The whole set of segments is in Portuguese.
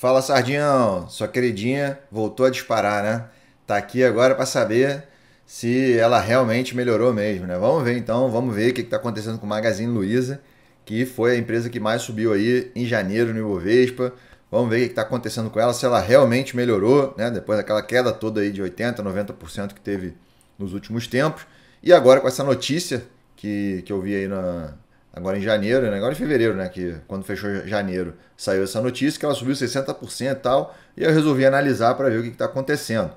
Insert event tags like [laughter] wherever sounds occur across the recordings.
Fala Sardinhão, sua queridinha voltou a disparar, né? Tá aqui agora para saber se ela realmente melhorou mesmo, né? Vamos ver então, vamos ver o que está acontecendo com o Magazine Luiza, que foi a empresa que mais subiu aí em janeiro no Ibovespa. Vamos ver o que está acontecendo com ela, se ela realmente melhorou, né? Depois daquela queda toda aí de 80%, 90% que teve nos últimos tempos. E agora com essa notícia que, que eu vi aí na, agora em janeiro, né? agora em fevereiro, né? Que quando fechou janeiro saiu essa notícia que ela subiu 60% e tal, e eu resolvi analisar para ver o que está acontecendo.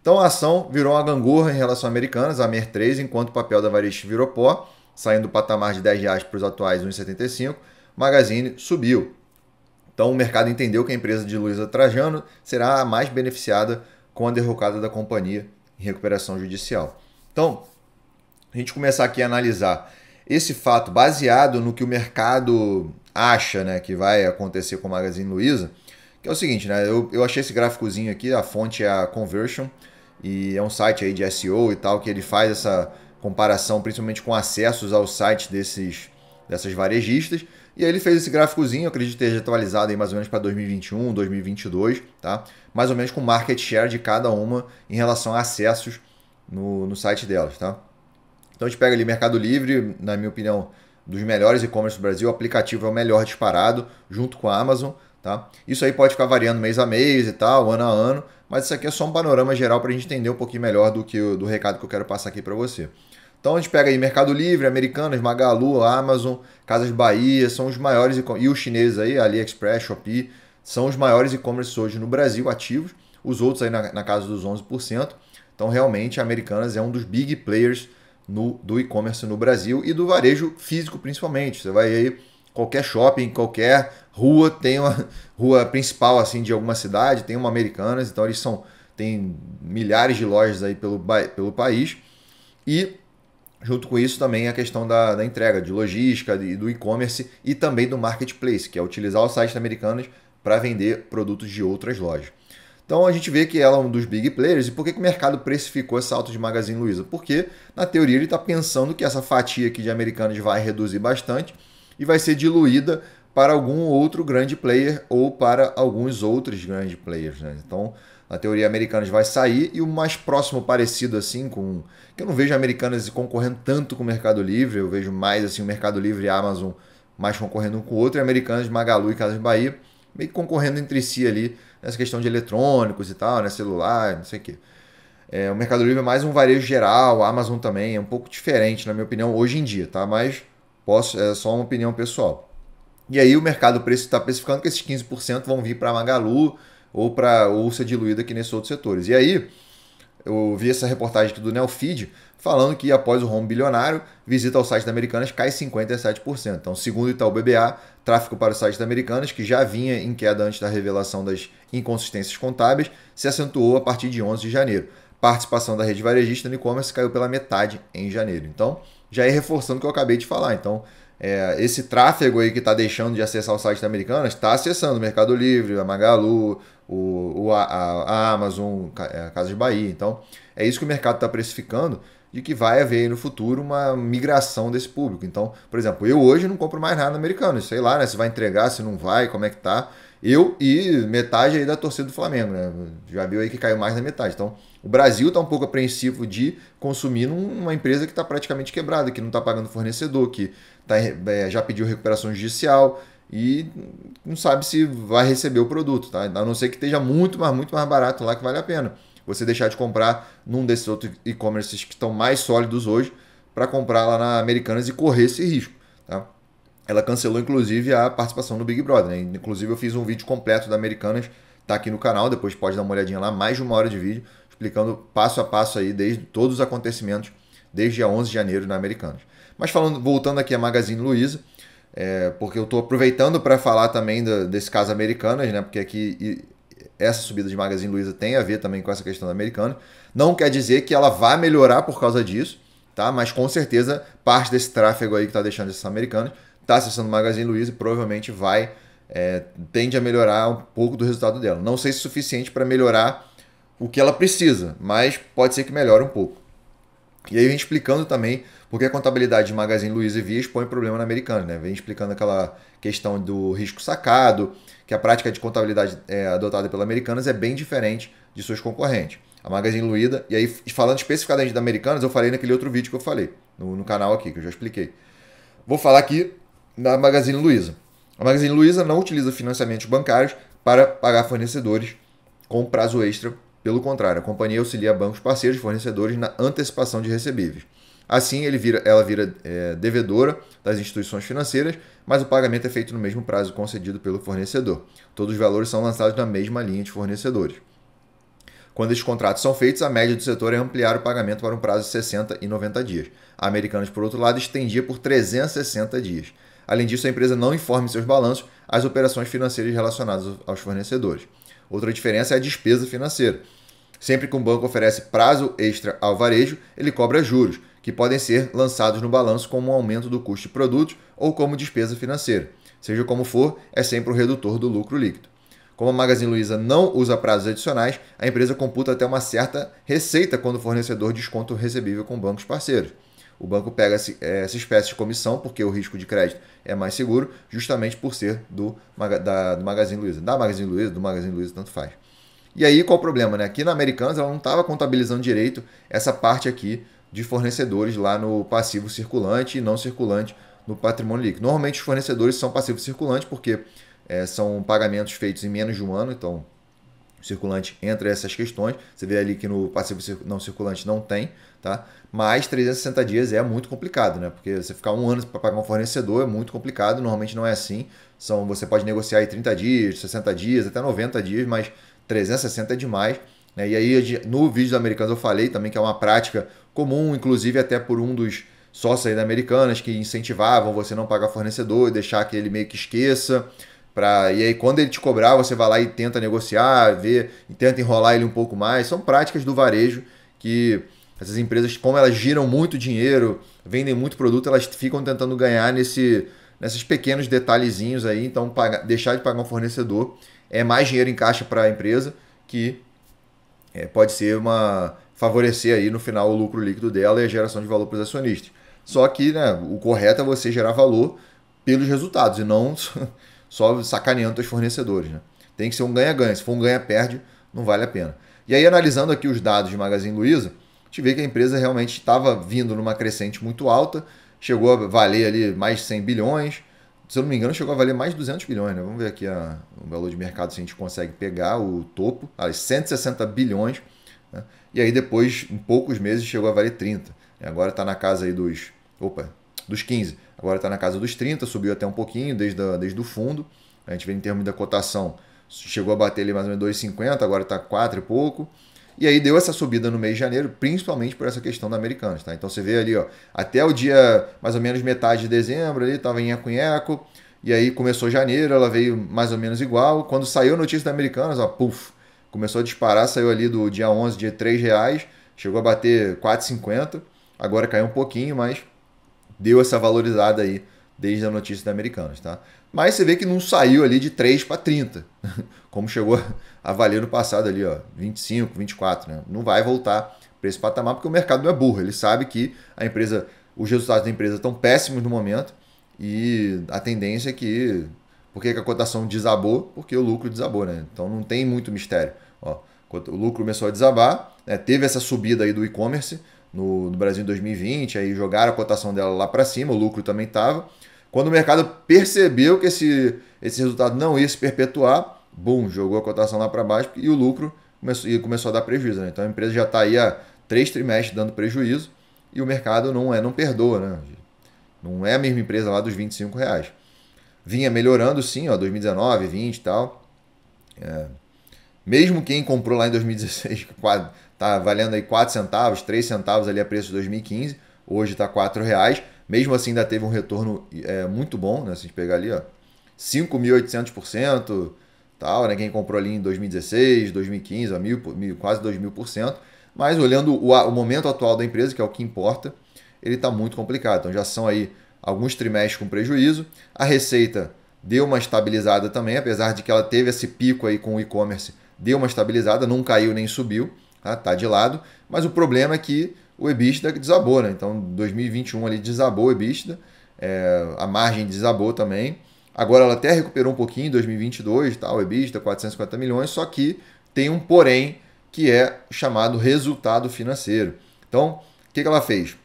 Então a ação virou uma gangorra em relação a Americanas, a MER3, enquanto o papel da Variste virou pó, saindo do patamar de 10 reais para os atuais 1,75, Magazine subiu. Então o mercado entendeu que a empresa de Luiza Trajano será a mais beneficiada com a derrocada da companhia em recuperação judicial. Então, a gente começar aqui a analisar esse fato, baseado no que o mercado acha né, que vai acontecer com o Magazine Luiza, que é o seguinte, né? Eu, eu achei esse gráficozinho aqui, a fonte é a Conversion, e é um site aí de SEO e tal, que ele faz essa comparação principalmente com acessos ao site desses, dessas varejistas. E aí ele fez esse gráficozinho, acredito que esteja atualizado aí mais ou menos para 2021, 2022, tá? Mais ou menos com market share de cada uma em relação a acessos no, no site delas, tá? Então a gente pega ali Mercado Livre, na minha opinião, dos melhores e-commerce do Brasil, o aplicativo é o melhor disparado, junto com a Amazon. Tá? Isso aí pode ficar variando mês a mês e tal, ano a ano, mas isso aqui é só um panorama geral para a gente entender um pouquinho melhor do que do recado que eu quero passar aqui para você. Então a gente pega aí Mercado Livre, Americanas, Magalu, Amazon, Casas Bahia, são os maiores e os chineses aí, AliExpress, Shopee, são os maiores e-commerce hoje no Brasil ativos, os outros aí na, na casa dos 11%. Então realmente a Americanas é um dos big players no, do e-commerce no Brasil e do varejo físico principalmente. Você vai aí qualquer shopping, qualquer rua tem uma [laughs] rua principal assim de alguma cidade, tem uma Americanas, então eles são tem milhares de lojas aí pelo, pelo país e junto com isso também a questão da, da entrega de logística e do e-commerce e também do marketplace, que é utilizar o site da Americanas para vender produtos de outras lojas. Então a gente vê que ela é um dos big players. E por que, que o mercado precificou essa alta de Magazine Luiza? Porque, na teoria, ele está pensando que essa fatia aqui de americanos vai reduzir bastante e vai ser diluída para algum outro grande player ou para alguns outros grandes players. Né? Então, na teoria, americanos vai sair e o mais próximo parecido assim com... que Eu não vejo americanas concorrendo tanto com o Mercado Livre, eu vejo mais assim o Mercado Livre e a Amazon mais concorrendo um com o outro, e americanas, Magalu e Casas Bahia meio que concorrendo entre si ali nessa questão de eletrônicos e tal, né? celular, não sei o quê. É, o Mercado Livre é mais um varejo geral, a Amazon também é um pouco diferente, na minha opinião, hoje em dia, tá? Mas posso, é só uma opinião pessoal. E aí o mercado preço está precificando que esses 15% vão vir para Magalu ou para ou diluída aqui nesses outros setores. E aí eu vi essa reportagem aqui do Neofeed falando que após o rombo bilionário, visita ao site da Americanas cai 57%. Então, segundo o Itaú BBA, tráfego para o site da Americanas, que já vinha em queda antes da revelação das inconsistências contábeis, se acentuou a partir de 11 de janeiro participação da rede varejista no e-commerce caiu pela metade em janeiro. Então, já é reforçando o que eu acabei de falar. Então, é, esse tráfego aí que está deixando de acessar o site da Americanas está acessando o Mercado Livre, a Magalu, o, o a, a, Amazon, é, a Casa de Bahia. Então, é isso que o mercado está precificando de que vai haver no futuro uma migração desse público. Então, por exemplo, eu hoje não compro mais nada americano, sei lá, né, se vai entregar, se não vai, como é que tá. Eu e metade aí da torcida do Flamengo, né? Já viu aí que caiu mais da metade. Então, o Brasil está um pouco apreensivo de consumir numa empresa que está praticamente quebrada, que não está pagando fornecedor, que tá, é, já pediu recuperação judicial e não sabe se vai receber o produto, tá? A não ser que esteja muito, mas muito mais barato lá que vale a pena. Você deixar de comprar num desses outros e-commerces que estão mais sólidos hoje para comprar lá na Americanas e correr esse risco, tá? ela cancelou inclusive a participação no Big Brother. Né? Inclusive eu fiz um vídeo completo da Americanas, tá aqui no canal, depois pode dar uma olhadinha lá, mais de uma hora de vídeo, explicando passo a passo aí desde todos os acontecimentos desde a 11 de janeiro na Americanas. Mas falando, voltando aqui a Magazine Luiza, é, porque eu estou aproveitando para falar também do, desse caso Americanas, né? Porque aqui e, essa subida de Magazine Luiza tem a ver também com essa questão da Americanas. Não quer dizer que ela vá melhorar por causa disso, tá? Mas com certeza parte desse tráfego aí que está deixando essas Americanas está acessando o Magazine Luiza e provavelmente vai, é, tende a melhorar um pouco do resultado dela. Não sei se é suficiente para melhorar o que ela precisa, mas pode ser que melhore um pouco. E aí vem explicando também porque a contabilidade de Magazine Luiza e Via expõe problema na americana, né? Vem explicando aquela questão do risco sacado, que a prática de contabilidade é, adotada pela Americanas é bem diferente de suas concorrentes. A Magazine Luiza, e aí falando especificamente da Americanas, eu falei naquele outro vídeo que eu falei, no, no canal aqui, que eu já expliquei. Vou falar aqui da Magazine Luiza. A Magazine Luiza não utiliza financiamentos bancários para pagar fornecedores com prazo extra. Pelo contrário, a companhia auxilia bancos parceiros e fornecedores na antecipação de recebíveis. Assim, vira, ela vira é, devedora das instituições financeiras, mas o pagamento é feito no mesmo prazo concedido pelo fornecedor. Todos os valores são lançados na mesma linha de fornecedores. Quando esses contratos são feitos, a média do setor é ampliar o pagamento para um prazo de 60 e 90 dias. A Americanas, por outro lado, estendia por 360 dias. Além disso, a empresa não informa em seus balanços as operações financeiras relacionadas aos fornecedores. Outra diferença é a despesa financeira. Sempre que um banco oferece prazo extra ao varejo, ele cobra juros, que podem ser lançados no balanço como um aumento do custo de produtos ou como despesa financeira. Seja como for, é sempre o redutor do lucro líquido. Como a Magazine Luiza não usa prazos adicionais, a empresa computa até uma certa receita quando o fornecedor desconto recebível com bancos parceiros. O banco pega eh, essa espécie de comissão, porque o risco de crédito é mais seguro, justamente por ser do, da, do Magazine Luiza. Da Magazine Luiza, do Magazine Luiza, tanto faz. E aí, qual o problema? Né? Aqui na Americanas, ela não estava contabilizando direito essa parte aqui de fornecedores lá no passivo circulante e não circulante no patrimônio líquido. Normalmente, os fornecedores são passivo circulante porque é, são pagamentos feitos em menos de um ano, então circulante entra essas questões. Você vê ali que no passivo não circulante não tem, Tá? Mas 360 dias é muito complicado, né? Porque você ficar um ano para pagar um fornecedor é muito complicado, normalmente não é assim. São, você pode negociar aí 30 dias, 60 dias, até 90 dias, mas 360 é demais. Né? E aí, no vídeo do Americanas eu falei também que é uma prática comum, inclusive até por um dos sócios aí da Americanas que incentivavam você não pagar fornecedor e deixar que ele meio que esqueça. Pra, e aí, quando ele te cobrar, você vai lá e tenta negociar, ver, tenta enrolar ele um pouco mais. São práticas do varejo que essas empresas, como elas giram muito dinheiro, vendem muito produto, elas ficam tentando ganhar nesse, nesses pequenos detalhezinhos aí. Então, pagar, deixar de pagar um fornecedor é mais dinheiro em caixa para a empresa que é, pode ser uma favorecer aí no final o lucro líquido dela e a geração de valor para os acionistas. Só que né, o correto é você gerar valor pelos resultados e não [laughs] só sacaneando os fornecedores. Né? Tem que ser um ganha-ganha. Se for um ganha-perde, não vale a pena. E aí, analisando aqui os dados de Magazine Luiza, gente vê que a empresa realmente estava vindo numa crescente muito alta, chegou a valer ali mais de 100 bilhões, se eu não me engano, chegou a valer mais de 200 bilhões, né? Vamos ver aqui a, o valor de mercado se a gente consegue pegar o topo, ah, 160 bilhões, né? e aí depois, em poucos meses, chegou a valer 30. E agora está na casa aí dos, opa, dos 15, agora está na casa dos 30, subiu até um pouquinho desde, a, desde o fundo, a gente vê em termos da cotação, chegou a bater ali mais ou menos 2,50, agora está 4 e pouco, e aí deu essa subida no mês de janeiro, principalmente por essa questão da Americanas, tá? Então você vê ali, ó, até o dia mais ou menos metade de dezembro ali, tava em Acunheco, e aí começou janeiro, ela veio mais ou menos igual. Quando saiu a notícia da Americanas, ó, puf, começou a disparar, saiu ali do dia 11, dia 3 reais, chegou a bater 4,50, agora caiu um pouquinho, mas deu essa valorizada aí desde a notícia da Americanas, tá? Mas você vê que não saiu ali de 3 para 30, como chegou a valer no passado ali, ó, 25, 24, né? Não vai voltar para esse patamar porque o mercado não é burro, ele sabe que a empresa, os resultados da empresa estão péssimos no momento e a tendência é que por que a cotação desabou? Porque o lucro desabou, né? Então não tem muito mistério. Ó, o lucro começou a desabar, né? teve essa subida aí do e-commerce no, no Brasil em 2020, aí jogaram a cotação dela lá para cima, o lucro também estava. Quando o mercado percebeu que esse, esse resultado não ia se perpetuar, boom, jogou a cotação lá para baixo e o lucro começou, e começou a dar prejuízo. Né? Então a empresa já está aí há três trimestres dando prejuízo e o mercado não é, não perdoa, né? Não é a mesma empresa lá dos 25 reais. Vinha melhorando sim, ó, 2019, 20 e tal. É. Mesmo quem comprou lá em 2016, [laughs] tá valendo aí 4 centavos, 3 centavos ali a preço de 2015, hoje está 4 reais. Mesmo assim, ainda teve um retorno é, muito bom, né? Se a gente pegar ali, ó, 5.800%, tal, né? Quem comprou ali em 2016, 2015, ó, mil, mil, quase 2.000%. Mas olhando o, o momento atual da empresa, que é o que importa, ele está muito complicado. Então já são aí alguns trimestres com prejuízo. A receita deu uma estabilizada também, apesar de que ela teve esse pico aí com o e-commerce, deu uma estabilizada, não caiu nem subiu, tá? tá de lado. Mas o problema é que o EBITDA desabou, né? Então, 2021 ali desabou o EBITDA, é, a margem desabou também. Agora ela até recuperou um pouquinho em 2022, tá? o EBITDA 450 milhões, só que tem um porém que é chamado resultado financeiro. Então, o que, que ela fez?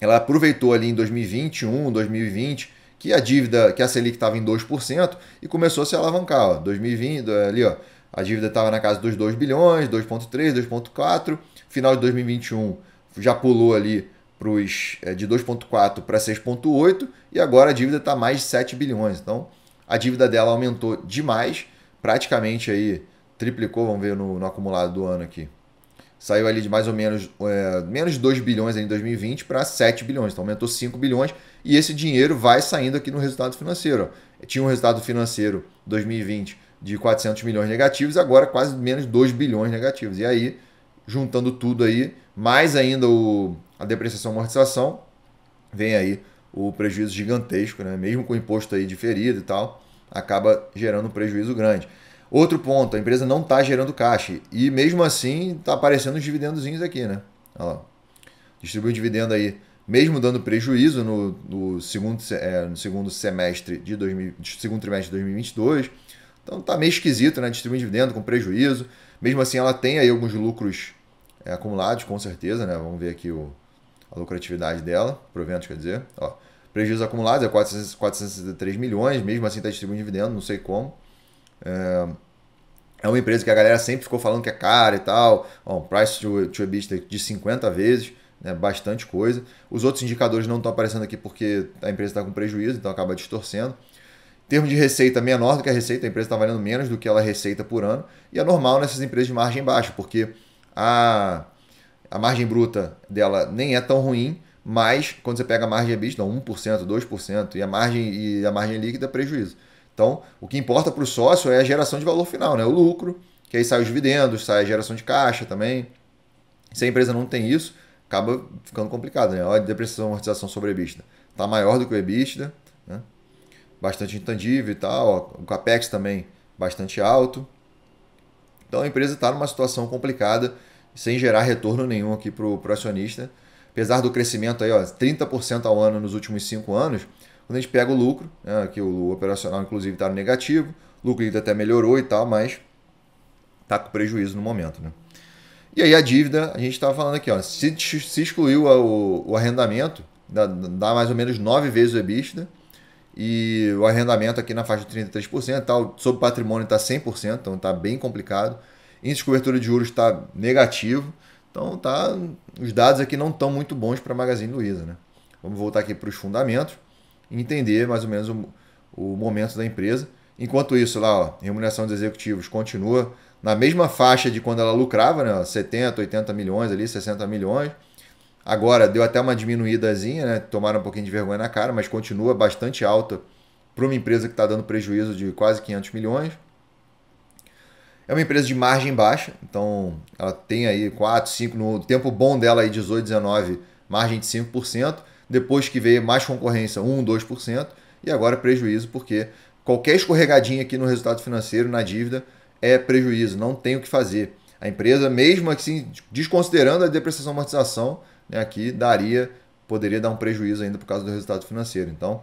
Ela aproveitou ali em 2021, 2020, que a dívida, que a Selic estava em 2% e começou a se alavancar. Ó. 2020, ali, ó, a dívida estava na casa dos 2 bilhões, 2,3, 2,4. Final de 2021, já pulou ali pros, é, de 2,4 para 6,8 e agora a dívida está mais de 7 bilhões. Então a dívida dela aumentou demais, praticamente aí triplicou, vamos ver no, no acumulado do ano aqui. Saiu ali de mais ou menos é, menos 2 bilhões em 2020 para 7 bilhões, então aumentou 5 bilhões e esse dinheiro vai saindo aqui no resultado financeiro. Tinha um resultado financeiro 2020 de 400 milhões negativos, agora quase menos 2 bilhões negativos. E aí juntando tudo aí, mais ainda o, a depreciação e amortização, vem aí o prejuízo gigantesco, né? mesmo com o imposto aí diferido e tal, acaba gerando um prejuízo grande. Outro ponto, a empresa não está gerando caixa e mesmo assim está aparecendo os dividendozinhos aqui, né? Ó, distribui dividendo aí, mesmo dando prejuízo no, no segundo, é, no segundo semestre de 2000, segundo trimestre de 2022, então tá meio esquisito, né? distribuir dividendo com prejuízo. Mesmo assim, ela tem aí alguns lucros é acumulado, com certeza, né? Vamos ver aqui o, a lucratividade dela, proventos, quer dizer. Ó, prejuízos acumulados é 400, 463 milhões, mesmo assim está distribuindo dividendo, não sei como. É, é, uma empresa que a galera sempre ficou falando que é cara e tal. Ó, price to, to EBITDA de 50 vezes, né? bastante coisa. Os outros indicadores não estão aparecendo aqui porque a empresa está com prejuízo, então acaba distorcendo termo de receita menor do que a receita, a empresa está valendo menos do que ela receita por ano, e é normal nessas empresas de margem baixa, porque a, a margem bruta dela nem é tão ruim, mas quando você pega a margem EBITDA, 1%, 2%, e a margem, e a margem líquida, prejuízo. Então, o que importa para o sócio é a geração de valor final, né? o lucro, que aí sai os dividendos, sai a geração de caixa também. Se a empresa não tem isso, acaba ficando complicado. Né? Olha a depreciação e amortização sobre EBITDA. Está maior do que o EBITDA, né? bastante intangível e tal. Ó, o CAPEX também bastante alto. Então a empresa está numa situação complicada, sem gerar retorno nenhum aqui para o acionista. Apesar do crescimento aí, ó, 30% ao ano nos últimos cinco anos, quando a gente pega o lucro, né, que o operacional inclusive está negativo, o lucro ainda até melhorou e tal, mas está com prejuízo no momento. Né? E aí a dívida, a gente estava tá falando aqui, ó, se, se excluiu o, o arrendamento, dá, dá, mais ou menos nove vezes o EBITDA, e o arrendamento aqui na faixa de 33%, tal, sobre patrimônio está 100%, então está bem complicado. Índice de cobertura de juros está negativo, então tá, os dados aqui não estão muito bons para a Magazine Luiza. Né? Vamos voltar aqui para os fundamentos e entender mais ou menos o, o momento da empresa. Enquanto isso, lá, ó, remuneração dos executivos continua na mesma faixa de quando ela lucrava, né? 70, 80 milhões ali, 60 milhões. Agora deu até uma diminuídazinha, né? Tomaram um pouquinho de vergonha na cara, mas continua bastante alta para uma empresa que está dando prejuízo de quase 500 milhões. É uma empresa de margem baixa, então ela tem aí 4, 5, no tempo bom dela aí 18, 19, margem de 5%, depois que veio mais concorrência, 1, 2%, e agora prejuízo, porque qualquer escorregadinha aqui no resultado financeiro, na dívida, é prejuízo, não tem o que fazer. A empresa, mesmo assim, desconsiderando a depreciação e amortização, né, daria, poderia dar um prejuízo ainda por causa do resultado financeiro. Então,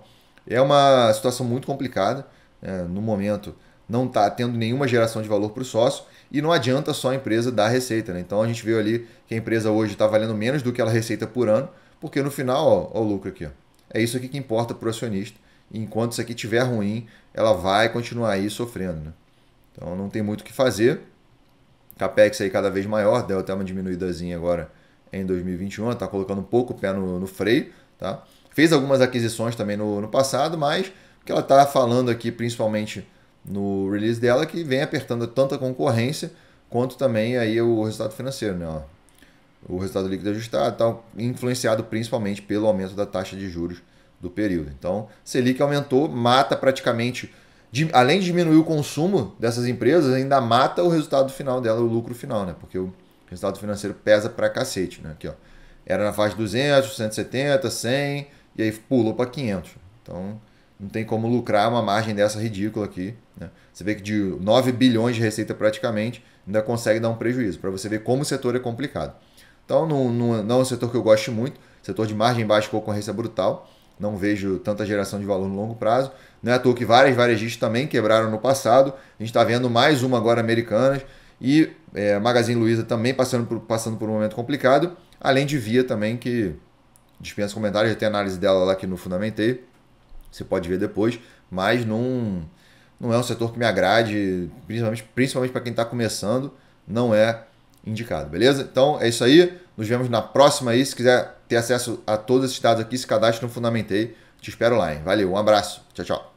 é uma situação muito complicada. É, no momento, não está tendo nenhuma geração de valor para o sócio e não adianta só a empresa dar receita. Né? Então, a gente viu ali que a empresa hoje está valendo menos do que ela receita por ano, porque no final, o lucro aqui. Ó. É isso aqui que importa para o acionista. E enquanto isso aqui estiver ruim, ela vai continuar aí sofrendo. Né? Então, não tem muito o que fazer. Capex aí cada vez maior, deu até uma diminuídazinha agora em 2021, está colocando um pouco o pé no, no, freio. Tá? Fez algumas aquisições também no, no passado, mas o que ela está falando aqui, principalmente no release dela, é que vem apertando tanto a concorrência quanto também aí o resultado financeiro. Né? o resultado líquido ajustado está influenciado principalmente pelo aumento da taxa de juros do período. Então, Selic aumentou, mata praticamente, além de diminuir o consumo dessas empresas, ainda mata o resultado final dela, o lucro final, né? Porque o Resultado financeiro pesa pra cacete, né? Aqui, ó. Era na faixa de 200, 170, 100 e aí pulou para 500. Então, não tem como lucrar uma margem dessa ridícula aqui. Né? Você vê que de 9 bilhões de receita praticamente, ainda consegue dar um prejuízo, para você ver como o setor é complicado. Então, não, não, não, é um setor que eu gosto muito, setor de margem baixa e concorrência brutal, não vejo tanta geração de valor no longo prazo. Não é à toa que várias varejistas também quebraram no passado, a gente está vendo mais uma agora americanas, e é, Magazine Luiza também passando por, passando por um momento complicado, além de Via também, que dispensa comentários, já tem análise dela lá aqui no Fundamentei, você pode ver depois, mas não, não é um setor que me agrade, principalmente, principalmente para quem está começando, não é indicado, beleza? Então é isso aí, nos vemos na próxima aí, se quiser ter acesso a todos esses dados aqui, se cadastre no Fundamentei, te espero lá, hein? Valeu, um abraço, tchau, tchau.